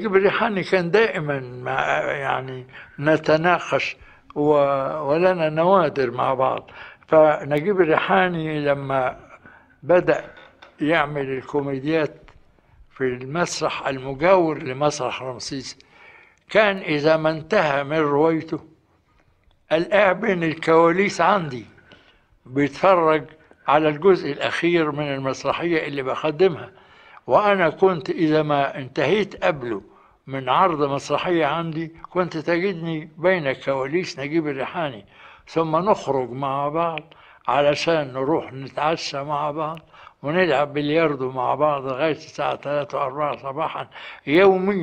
الريحاني كان دائما يعني نتناقش ولنا نوادر مع بعض فنجيب الريحاني لما بدأ يعمل الكوميديات في المسرح المجاور لمسرح رمسيس كان إذا ما انتهى من روايته الاعب بين الكواليس عندي بيتفرج على الجزء الأخير من المسرحية اللي بقدمها وأنا كنت إذا ما انتهيت قبله من عرض مسرحية عندي كنت تجدني بين كواليس نجيب الريحاني ثم نخرج مع بعض علشان نروح نتعشى مع بعض ونلعب بلياردو مع بعض لغاية الساعة 3 و 4 صباحا يوميا